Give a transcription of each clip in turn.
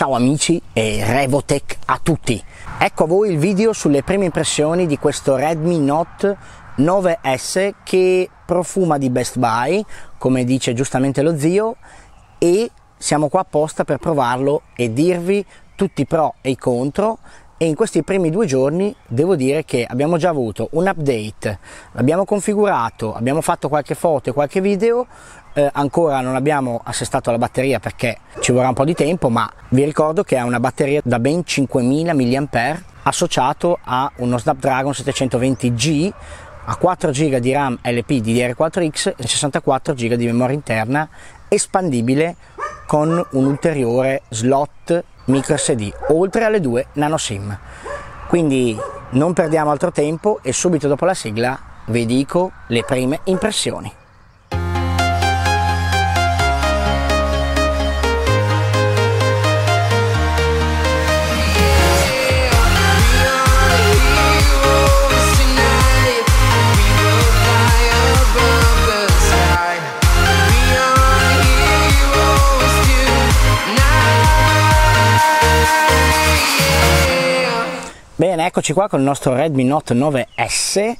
Ciao amici e Revotech a tutti! Ecco a voi il video sulle prime impressioni di questo Redmi Note 9S che profuma di Best Buy, come dice giustamente lo zio, e siamo qua apposta per provarlo e dirvi tutti i pro e i contro e in questi primi due giorni devo dire che abbiamo già avuto un update, l'abbiamo configurato, abbiamo fatto qualche foto e qualche video, eh, ancora non abbiamo assestato la batteria perché ci vorrà un po' di tempo, ma vi ricordo che è una batteria da ben 5000 mAh associato a uno Snapdragon 720G a 4 GB di RAM LP DDR4X e 64 GB di memoria interna espandibile con un ulteriore slot micro SD, oltre alle due nanoSIM. Quindi non perdiamo altro tempo e subito dopo la sigla vi dico le prime impressioni. Bene, eccoci qua con il nostro Redmi Note 9S.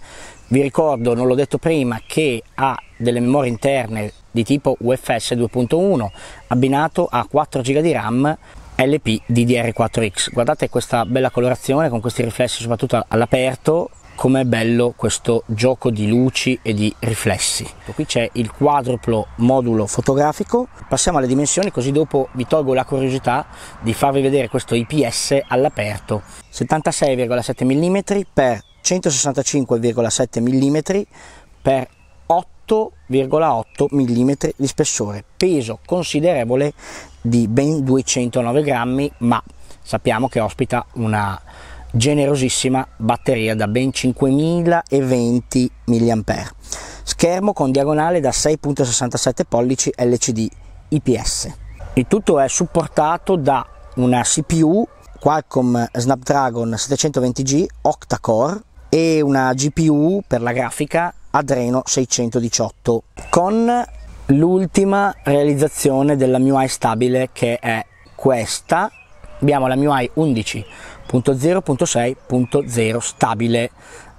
Vi ricordo, non l'ho detto prima, che ha delle memorie interne di tipo UFS 2.1 abbinato a 4 GB di RAM LP DDR4X. Guardate questa bella colorazione con questi riflessi soprattutto all'aperto com'è bello questo gioco di luci e di riflessi. Qui c'è il quadruplo modulo fotografico, passiamo alle dimensioni così dopo vi tolgo la curiosità di farvi vedere questo IPS all'aperto. 76,7 mm x 165,7 mm x 8,8 mm di spessore, peso considerevole di ben 209 grammi, ma sappiamo che ospita una generosissima batteria da ben 5020 mAh. Schermo con diagonale da 6.67 pollici LCD IPS. Il tutto è supportato da una CPU Qualcomm Snapdragon 720G octa-core e una GPU per la grafica Adreno 618 con l'ultima realizzazione della MIUI stabile che è questa abbiamo la MIUI 11.0.6.0 stabile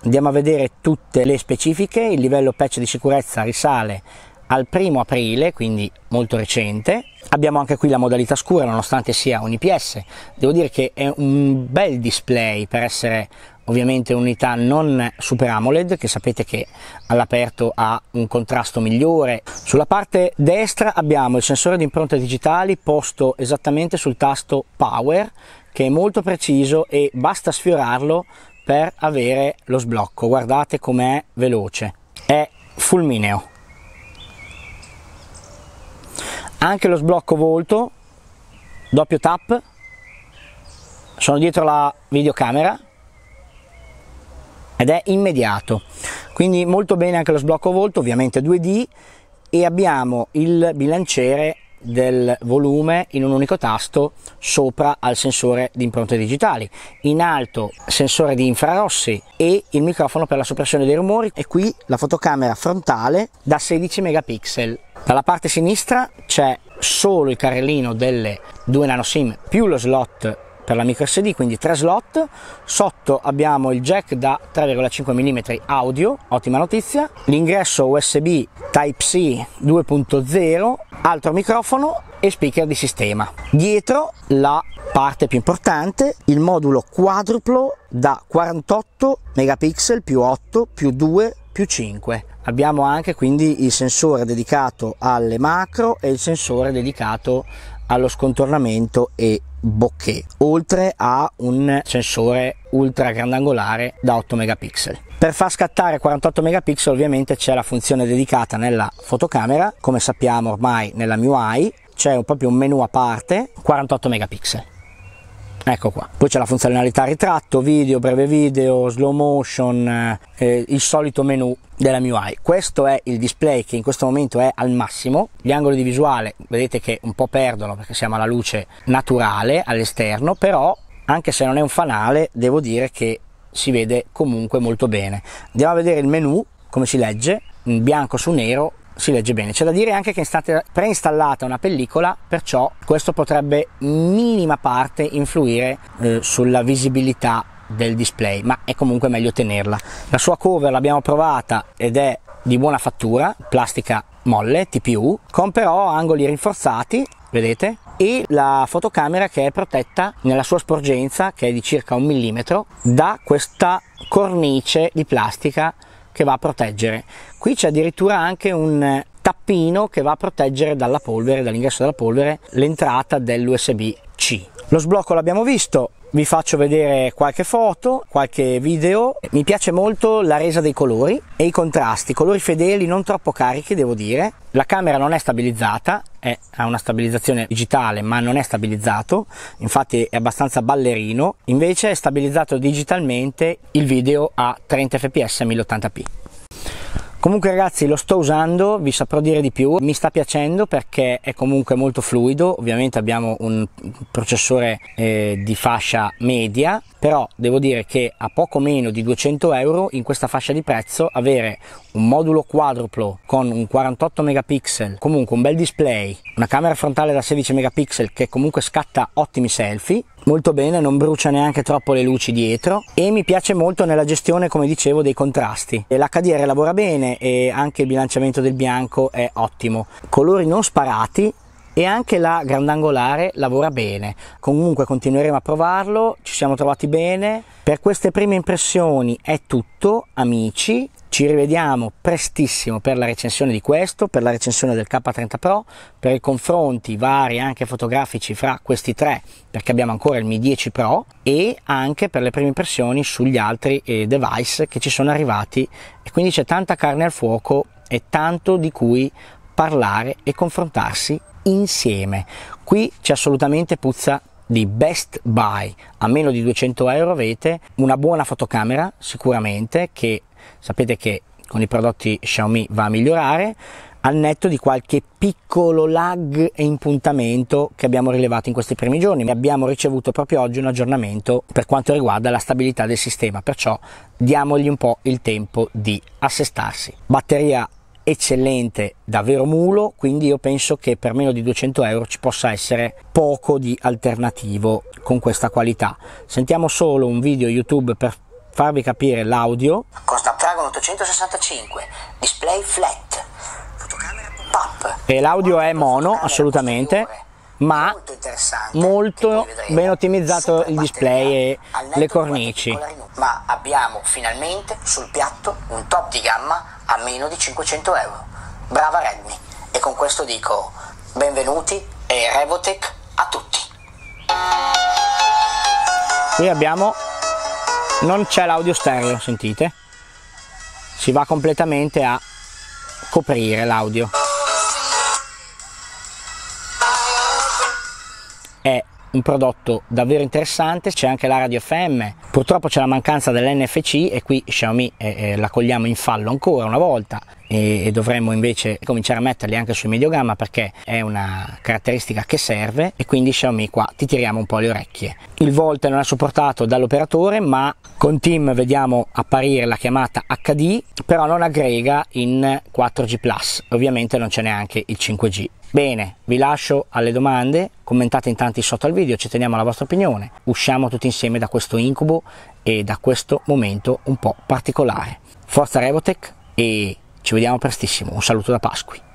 andiamo a vedere tutte le specifiche il livello patch di sicurezza risale al primo aprile quindi molto recente abbiamo anche qui la modalità scura nonostante sia un IPS devo dire che è un bel display per essere ovviamente un'unità non Super AMOLED che sapete che all'aperto ha un contrasto migliore. Sulla parte destra abbiamo il sensore di impronte digitali posto esattamente sul tasto Power che è molto preciso e basta sfiorarlo per avere lo sblocco. Guardate com'è veloce, è fulmineo. Anche lo sblocco volto, doppio tap, sono dietro la videocamera ed è immediato quindi molto bene anche lo sblocco volto ovviamente 2D e abbiamo il bilanciere del volume in un unico tasto sopra al sensore di impronte digitali, in alto sensore di infrarossi e il microfono per la soppressione dei rumori e qui la fotocamera frontale da 16 megapixel. Dalla parte sinistra c'è solo il carrellino delle due nano SIM più lo slot per la microSD, quindi tre slot, sotto abbiamo il jack da 3,5 mm audio, ottima notizia, l'ingresso USB Type-C 2.0, altro microfono e speaker di sistema. Dietro la parte più importante, il modulo quadruplo da 48 megapixel più 8 più 2 più 5. Abbiamo anche quindi il sensore dedicato alle macro e il sensore dedicato allo scontornamento e bokeh, oltre a un sensore ultra grandangolare da 8 megapixel. Per far scattare 48 megapixel ovviamente c'è la funzione dedicata nella fotocamera, come sappiamo ormai nella MIUI c'è proprio un menu a parte 48 megapixel ecco qua poi c'è la funzionalità ritratto video breve video slow motion eh, eh il solito menu della MIUI questo è il display che in questo momento è al massimo gli angoli di visuale vedete che un po' perdono perché siamo alla luce naturale all'esterno però anche se non è un fanale devo dire che si vede comunque molto bene andiamo a vedere il menu come si legge in bianco su nero si legge bene. C'è da dire anche che è stata preinstallata una pellicola, perciò questo potrebbe in minima parte influire eh, sulla visibilità del display, ma è comunque meglio tenerla. La sua cover l'abbiamo provata ed è di buona fattura, plastica molle, TPU, con però angoli rinforzati, vedete? E la fotocamera che è protetta nella sua sporgenza, che è di circa un millimetro, da questa cornice di plastica che va a proteggere. Qui c'è addirittura anche un tappino che va a proteggere dalla polvere, dall'ingresso della polvere, l'entrata dell'USB-C. Lo sblocco l'abbiamo visto, vi faccio vedere qualche foto, qualche video. Mi piace molto la resa dei colori e i contrasti, colori fedeli, non troppo carichi devo dire. La camera non è stabilizzata, è, ha una stabilizzazione digitale ma non è stabilizzato, infatti è abbastanza ballerino. Invece è stabilizzato digitalmente il video a 30 fps 1080p. Comunque ragazzi lo sto usando, vi saprò dire di più, mi sta piacendo perché è comunque molto fluido, ovviamente abbiamo un processore eh, di fascia media, però devo dire che a poco meno di 200 euro in questa fascia di prezzo avere un modulo quadruplo con un 48 megapixel, comunque un bel display, una camera frontale da 16 megapixel che comunque scatta ottimi selfie, molto bene, non brucia neanche troppo le luci dietro e mi piace molto nella gestione, come dicevo, dei contrasti. L'HDR lavora bene e anche il bilanciamento del bianco è ottimo. Colori non sparati, e anche la grandangolare lavora bene. Comunque continueremo a provarlo, ci siamo trovati bene. Per queste prime impressioni è tutto, amici. Ci rivediamo prestissimo per la recensione di questo, per la recensione del K30 Pro, per i confronti vari anche fotografici fra questi tre, perché abbiamo ancora il Mi 10 Pro e anche per le prime impressioni sugli altri eh, device che ci sono arrivati e quindi c'è tanta carne al fuoco e tanto di cui parlare e confrontarsi insieme. Qui c'è assolutamente puzza di Best Buy a meno di 200 euro avete una buona fotocamera sicuramente che Sapete che con i prodotti Xiaomi va a migliorare al netto di qualche piccolo lag e impuntamento che abbiamo rilevato in questi primi giorni. Abbiamo ricevuto proprio oggi un aggiornamento per quanto riguarda la stabilità del sistema, perciò diamogli un po' il tempo di assestarsi. Batteria eccellente, davvero mulo, quindi io penso che per meno di 200 euro ci possa essere poco di alternativo con questa qualità. Sentiamo solo un video YouTube per farvi capire l'audio. Con Snapdragon 865, display flat, pop. E l'audio è mono, assolutamente, ma molto ben ottimizzato il display e le cornici. Ma abbiamo finalmente sul piatto un top di gamma a meno di 500 euro. Brava Redmi. E con questo dico benvenuti e Revotech a tutti. Qui abbiamo non c'è l'audio stereo sentite si va completamente a coprire l'audio un prodotto davvero interessante, c'è anche la radio FM, purtroppo c'è la mancanza dell'NFC e qui Xiaomi eh, eh, la cogliamo in fallo ancora una volta e, e dovremmo invece cominciare a metterli anche sul medio gamma perché è una caratteristica che serve e quindi Xiaomi qua ti tiriamo un po' le orecchie. Il Volt non è supportato dall'operatore ma con Team vediamo apparire la chiamata HD però non aggrega in 4G ⁇ ovviamente non c'è neanche il 5G Bene, vi lascio alle domande, commentate in tanti sotto al video, ci teniamo alla vostra opinione. Usciamo tutti insieme da questo incubo e da questo momento un po' particolare. Forza Revotech e ci vediamo prestissimo. Un saluto da Pasqui.